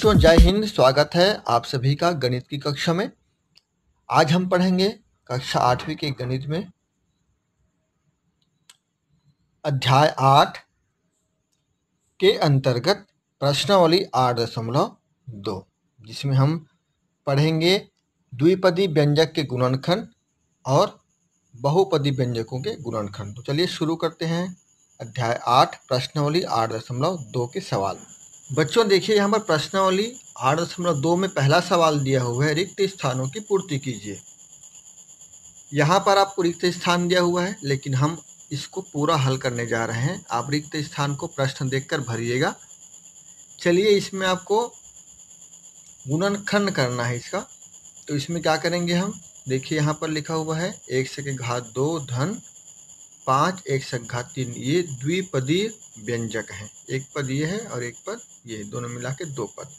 दोस्तों जय हिंद स्वागत है आप सभी का गणित की कक्षा में आज हम पढ़ेंगे कक्षा आठवीं के गणित में अध्याय आठ के अंतर्गत प्रश्नावली आठ दशमलव दो जिसमें हम पढ़ेंगे द्विपदी व्यंजक के गुणनखंड और बहुपदी व्यंजकों के गुणनखंड तो चलिए शुरू करते हैं अध्याय आठ प्रश्नावली आठ दशमलव दो के सवाल में बच्चों देखिए यहाँ पर प्रश्नावली आठ दशमलव दो में पहला सवाल दिया हुआ है रिक्त स्थानों की पूर्ति कीजिए यहाँ पर आपको रिक्त स्थान दिया हुआ है लेकिन हम इसको पूरा हल करने जा रहे हैं आप रिक्त स्थान को प्रश्न देखकर भरिएगा चलिए इसमें आपको गुणनखंड करना है इसका तो इसमें क्या करेंगे हम देखिए यहाँ पर लिखा हुआ है एक से के घात दो धन पांच एक तीन ये द्विपदीय व्यंजक है एक पद ये है और एक पद ये दोनों मिला के दो पद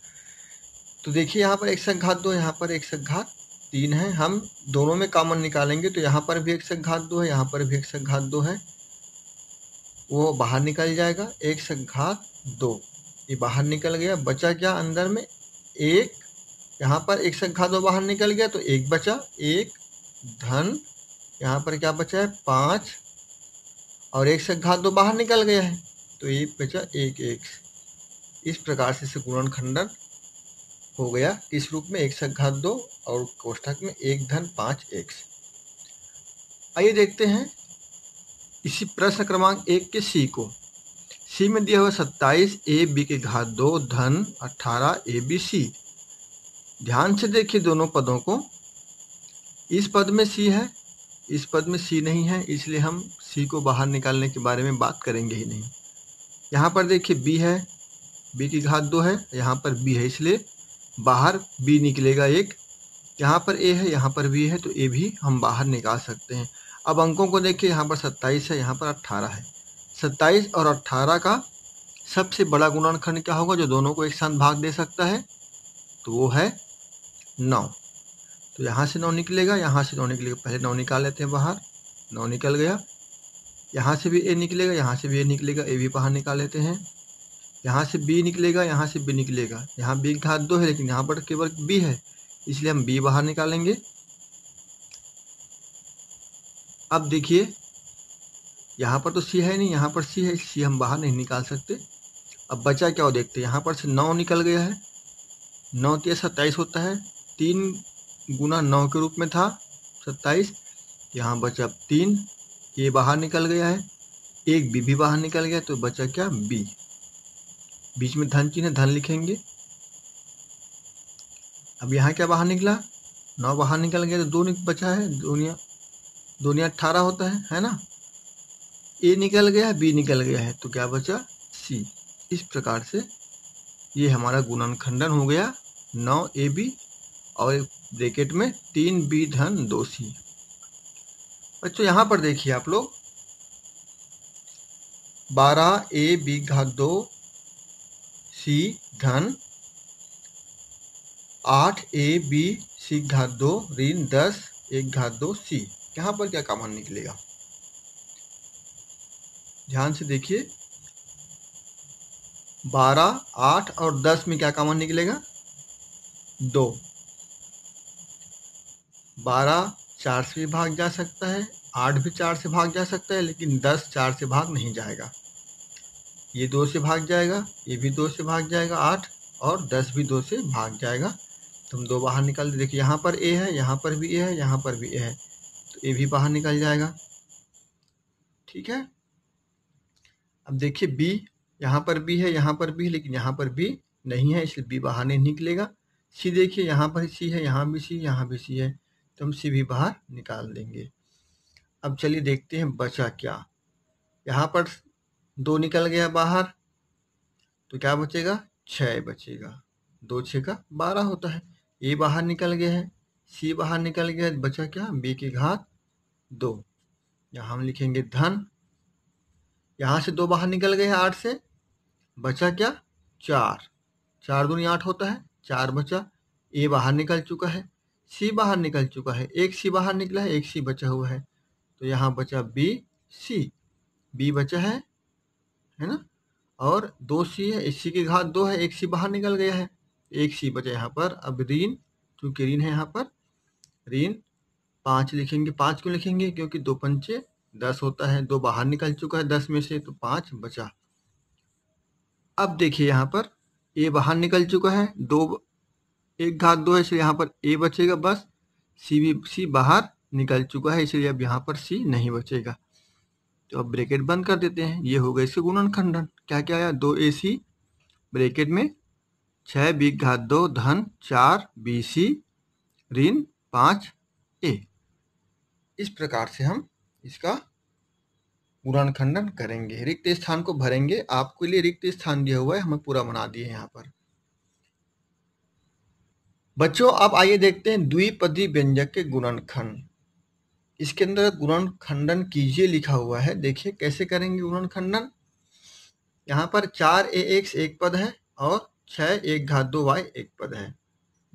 तो देखिए यहाँ पर एक संघात दो यहाँ पर एक संघात तीन है हम दोनों में कॉमन निकालेंगे तो यहाँ पर भी एक संघात दो है यहाँ पर भी एक संघात दो है वो बाहर निकल जाएगा एक संघात दो ये बाहर निकल गया बचा क्या अंदर में एक यहाँ पर एक संख्या दो बाहर निकल गया तो एक बचा एक धन यहाँ पर क्या बचा है पाँच और एक से घात दो तो बाहर निकल गया है तो ये बचा एक एक इस प्रकार से गुणन खंडन हो गया इस रूप में एक से घात दो और कोष्ठक में एक धन पाँच एक आइए देखते हैं इसी प्रश्न क्रमांक एक के सी को सी में दिया हुआ सत्ताईस ए बी के घात दो धन अट्ठारह ए बी सी ध्यान से देखिए दोनों पदों को इस पद में सी है इस पद में सी नहीं है इसलिए हम सी को बाहर निकालने के बारे में बात करेंगे ही नहीं यहाँ पर देखिए बी है बी की घात दो है यहाँ पर बी है इसलिए बाहर बी निकलेगा एक यहाँ पर ए है यहाँ पर बी है तो ए भी हम बाहर निकाल सकते हैं अब अंकों को देखिए यहाँ पर सत्ताईस है यहाँ पर अट्ठारह है सत्ताईस और अट्ठारह का सबसे बड़ा गुणनखंड क्या होगा जो दोनों को एक साथ भाग दे सकता है तो वो है नौ तो यहाँ से नौ निकलेगा यहाँ से नौ निकलेगा पहले नौ निकाल लेते हैं बाहर नौ निकल गया यहाँ से भी ए निकलेगा यहाँ से भी ए निकलेगा ए भी बाहर निकाल लेते हैं यहाँ से बी निकलेगा यहाँ से बी निकलेगा यहाँ बी घात दो है लेकिन यहाँ पर केवल बी है इसलिए हम बी बाहर निकालेंगे अब देखिए यहाँ पर तो सी है नहीं यहाँ पर सी है सी हम बाहर नहीं निकाल सकते अब बचा क्या हो देखते हैं यहाँ पर से नौ निकल गया है नौ तीस सत्ताईस होता है तीन गुना नौ के रूप में था सत्ताईस यहाँ बचा तीन ये बाहर निकल गया है एक बी भी बाहर निकल गया तो बचा क्या बी बीच में धन चिन्ह धन लिखेंगे अब यहाँ क्या बाहर निकला नौ बाहर निकल गया तो दो बचा है दुनिया दुनिया अट्ठारह होता है है ना ए निकल गया बी निकल गया है तो क्या बचा सी इस प्रकार से ये हमारा गुणन खंडन हो गया नौ ए बी और ब्रेकेट में तीन बी धन दो सी बच्चों यहां पर देखिए आप लोग बारह ए बी घात दो सी धन आठ ए बी सी घात दो ऋण दस एक घात दो सी यहां पर क्या कॉमन निकलेगा ध्यान से देखिए बारह आठ और दस में क्या कॉमन निकलेगा दो बारह चार से भी भाग जा सकता है आठ भी चार से भाग जा सकता है लेकिन दस चार से भाग नहीं जाएगा ये दो से भाग जाएगा ये भी दो से भाग जाएगा आठ और दस भी दो से भाग जाएगा तो हम दो बाहर निकाल देखिए यहाँ पर ए है यहाँ पर भी ए है यहाँ पर भी ए है तो ए भी बाहर निकल जाएगा ठीक है अब देखिए बी यहाँ पर भी है यहाँ पर भी है लेकिन यहाँ पर भी नहीं है इसलिए बी बाहर नहीं निकलेगा सी देखिए यहाँ पर सी है यहाँ भी सी यहाँ भी सी है तो हम भी बाहर निकाल देंगे अब चलिए देखते हैं बचा क्या यहाँ पर दो निकल गया बाहर तो क्या बचेगा छः बचेगा दो छः का बारह होता है ए बाहर निकल गया है सी बाहर निकल गया है बचा क्या बी की घात दो यहाँ हम लिखेंगे धन यहाँ से दो बाहर निकल गए आठ से बचा क्या चार चार दूनी आठ होता है चार बचा ए बाहर निकल चुका है सी बाहर निकल चुका है एक सी बाहर निकला है एक सी बचा हुआ है तो यहाँ बचा बी सी बी बचा है है ना और दो सी है इस सी की घात दो है एक सी बाहर निकल गया है एक सी बचा यहाँ पर अब रीन क्योंकि रीन है यहाँ पर रीन पाँच लिखेंगे पाँच क्यों लिखेंगे क्योंकि दो पंचे दस होता है दो बाहर निकल चुका है दस में से तो पाँच बचा अब देखिए यहाँ पर ए बाहर निकल चुका है दो एक घात दो है इसलिए यहाँ पर ए बचेगा बस सी भी सी बाहर निकल चुका है इसलिए अब यहाँ पर सी नहीं बचेगा तो अब ब्रैकेट बंद कर देते हैं ये होगा इसके गुणन खंडन क्या क्या आया दो ए सी ब्रेकेट में छः बी घात दो धन चार बी सी ऋण पाँच ए इस प्रकार से हम इसका पूरा खंडन करेंगे रिक्त स्थान को भरेंगे आपके लिए रिक्त स्थान दिया हुआ है हमें पूरा बना दिए यहाँ पर बच्चों अब आइए देखते हैं द्विपदी व्यंजक के गुणनखंड इसके अंदर गुणन खंडन कीजिए लिखा हुआ है देखिए कैसे करेंगे गुणन खंडन यहाँ पर चार ए एक्स एक पद है और छः एक घात दो वाई एक पद है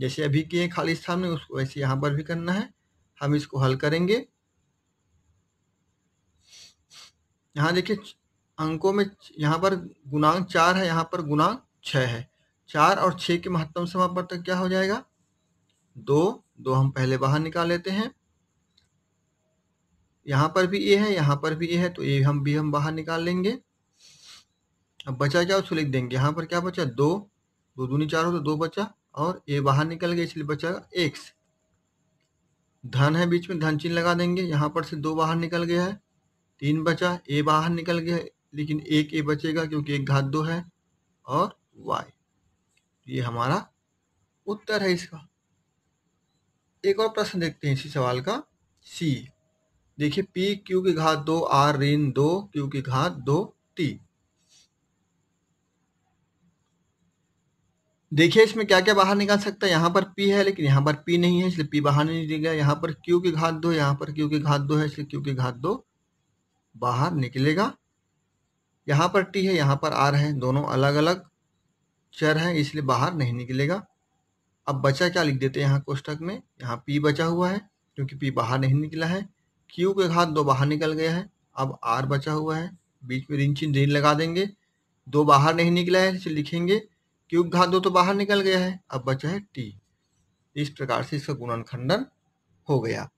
जैसे अभी किए खाली स्थान में उसको वैसे यहाँ पर भी करना है हम इसको हल करेंगे यहाँ देखिए अंकों में यहाँ पर गुणांक चार है यहाँ पर गुणांक छः है चार और छः के महत्तम समापवर्तक क्या हो जाएगा दो दो हम पहले बाहर निकाल लेते हैं यहाँ पर भी ए है यहाँ पर भी ए है तो ए हम भी हम बाहर निकाल लेंगे अब बचा क्या उसको लिख देंगे यहाँ पर क्या बचा दो दो दूनी चार हो तो दो बचा और ए बाहर निकल गया इसलिए बचा एक्स धन है बीच में धन चिन्ह लगा देंगे यहाँ पर से दो बाहर निकल गया है तीन बचा ए बाहर निकल गया लेकिन एक ए बचेगा क्योंकि एक घात दो है और वाई ये हमारा उत्तर है इसका एक और प्रश्न देखते हैं इसी सवाल का सी देखिए पी क्यू की घात दो आर ऋण दो क्यू की घात दो टी देखिए इसमें क्या क्या बाहर निकाल सकता है यहाँ पर पी है लेकिन यहाँ पर पी नहीं है इसलिए पी बाहर नहीं निकलेगा यहाँ पर क्यू की घात दो यहाँ पर क्यू की घात दो है इसलिए क्यू की घात दो बाहर निकलेगा यहाँ पर टी है यहाँ पर आर है दोनों अलग अलग चर है इसलिए बाहर नहीं निकलेगा अब बचा क्या लिख देते हैं यहाँ कोष्टक में यहाँ पी बचा हुआ है क्योंकि पी बाहर नहीं निकला है क्यू के घात दो बाहर निकल गया है अब आर बचा हुआ है बीच में चिन्ह रीन लगा देंगे दो बाहर नहीं निकला है इसे लिखेंगे क्यू घात दो तो बाहर निकल गया है अब बचा है टी इस प्रकार से इसका गुणन खंडन हो गया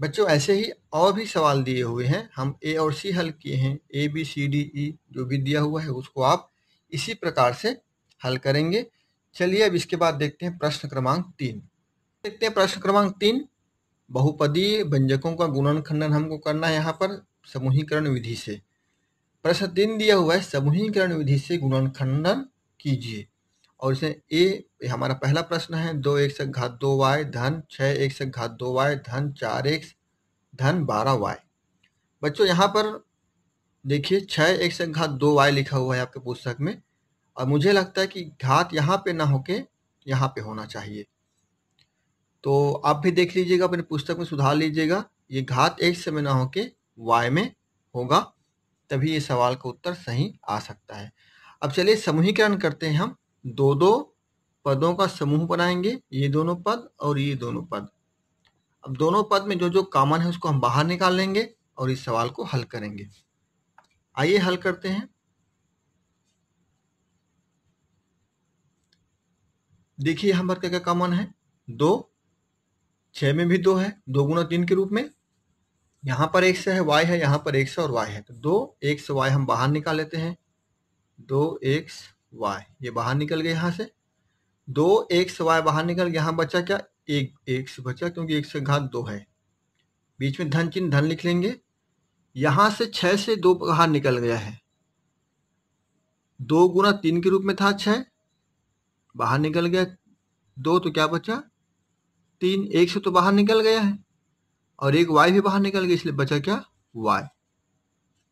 बच्चों ऐसे ही और भी सवाल दिए हुए हैं हम ए और सी हल किए हैं A B C D E जो भी दिया हुआ है उसको आप इसी प्रकार से हल करेंगे चलिए अब इसके बाद देखते हैं प्रश्न क्रमांक तीन देखते हैं प्रश्न क्रमांक तीन बहुपदी व्यंजकों का गुणन खंडन हमको करना है यहाँ पर समूहीकरण विधि से प्रश्न तीन दिया हुआ है समूहीकरण विधि से गुणन खंडन कीजिए और इसमें ए हमारा पहला प्रश्न है दो एक से घात दो वाई धन छः एक से घात दो वाई धन चार एक धन बारह वाई बच्चों यहाँ पर देखिए छः एक से घात दो वाई लिखा हुआ है आपके पुस्तक में और मुझे लगता है कि घात यहाँ पे ना होके यहाँ पे होना चाहिए तो आप भी देख लीजिएगा अपने पुस्तक में सुधार लीजिएगा ये घात एक से में ना होके वाई में होगा तभी ये सवाल का उत्तर सही आ सकता है अब चलिए समूहीकरण करते हैं हम दो दो पदों का समूह बनाएंगे ये दोनों पद और ये दोनों पद अब दोनों पद में जो जो कॉमन है उसको हम बाहर निकाल लेंगे और इस सवाल को हल करेंगे आइए हल करते हैं देखिए हमारे क्या क्या कॉमन है दो छ में भी दो है दो गुना तीन के रूप में यहां पर एक से है वाई है यहां पर एक से और वाई है तो दो एक से वाई हम बाहर निकाल लेते हैं दो एक वाई ये बाहर निकल गए यहां से दो एक से वाई बाहर निकल यहां बचा क्या एक एक से बचा क्योंकि एक से घात दो है बीच में धन चिन्ह धन लिख लेंगे यहाँ से छह से दो बाहर निकल गया है दो गुना तीन के रूप में था छह बाहर निकल गया दो तो क्या बचा तीन एक से तो बाहर निकल गया है और एक वाई भी बाहर निकल गया इसलिए बचा क्या वाई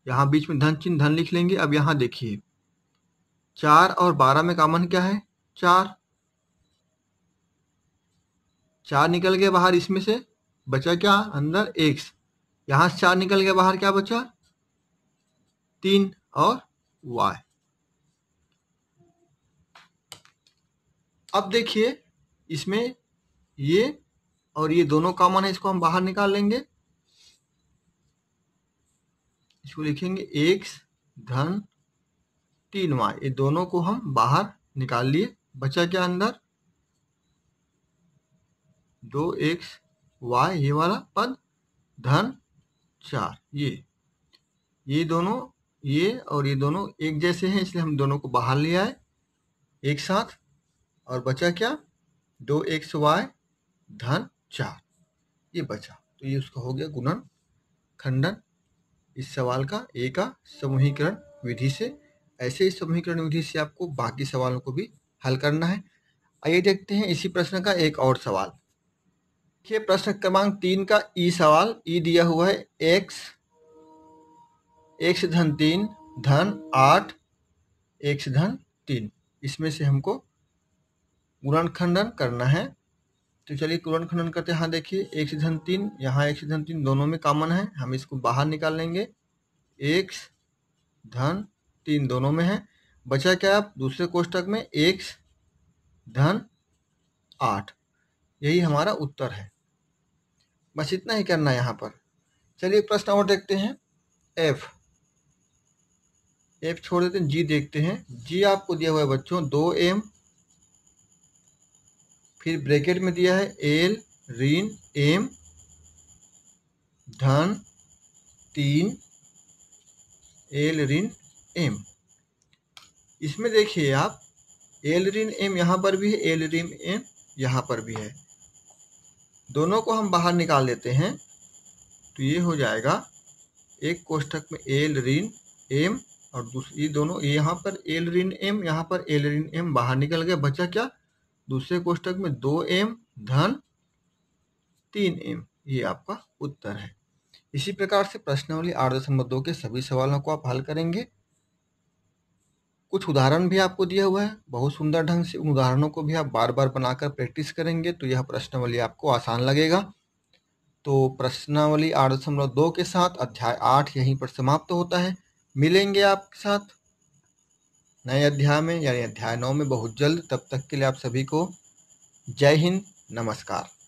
यहां बीच में धन चिन्ह धन लिख लेंगे अब यहां देखिए चार और बारह में कामन क्या है चार चार निकल गया बाहर इसमें से बचा क्या अंदर एक यहां से चार निकल गया बाहर क्या बचा तीन और वाई अब देखिए इसमें ये और ये दोनों कॉमन है इसको हम बाहर निकाल लेंगे इसको लिखेंगे एक्स धन तीन वाई ये दोनों को हम बाहर निकाल लिए बचा क्या अंदर दो एक्स वाई ये वाला पद धन चार ये ये दोनों ये और ये दोनों एक जैसे हैं इसलिए हम दोनों को बाहर ले आए एक साथ और बचा क्या दो एक्स वाई धन चार ये बचा तो ये उसका हो गया गुणन खंडन इस सवाल का ए का समूहीकरण विधि से ऐसे ही समूहीकरण विधि से आपको बाकी सवालों को भी हल करना है आइए देखते हैं इसी प्रश्न का एक और सवाल देखिए प्रश्न क्रमांक तीन का ई सवाल ई दिया हुआ है एक्स एक्स धन तीन धन आठ एक्स धन तीन इसमें से हमको गुणन खंडन करना है तो चलिए गुणन खंडन करते हैं हाँ देखिए एक्स धन तीन यहाँ एक्स धन तीन दोनों में कॉमन है हम इसको बाहर निकाल लेंगे एक्स धन तीन दोनों में है बचा क्या आप दूसरे कोष्टक में एक्स धन आठ यही हमारा उत्तर है बस इतना ही करना है यहाँ पर चलिए प्रश्न और देखते हैं एफ एफ छोड़ देते हैं जी देखते हैं जी आपको दिया हुआ है बच्चों दो एम फिर ब्रैकेट में दिया है एल ऋण एम धन तीन एल ऋण एम इसमें देखिए आप एल ऋण एम यहाँ पर भी है एल ऋण एम यहाँ पर भी है दोनों को हम बाहर निकाल देते हैं तो ये हो जाएगा एक कोष्ठक में एल ऋण एम और दूसरी दोनों यहाँ पर एल ऋण एम यहाँ पर एल ऋण एम बाहर निकल गया बचा क्या दूसरे कोष्ठक में दो एम धन तीन एम ये आपका उत्तर है इसी प्रकार से प्रश्नवली आठ दशमलव दो के सभी सवालों को आप हल करेंगे कुछ उदाहरण भी आपको दिया हुआ है बहुत सुंदर ढंग से उन उदाहरणों को भी आप बार बार बनाकर प्रैक्टिस करेंगे तो यह प्रश्नावली आपको आसान लगेगा तो प्रश्नावली आठ दशमलव दो के साथ अध्याय आठ यहीं पर समाप्त तो होता है मिलेंगे आपके साथ नए अध्याय में यानी अध्याय नौ में बहुत जल्द तब तक के लिए आप सभी को जय हिंद नमस्कार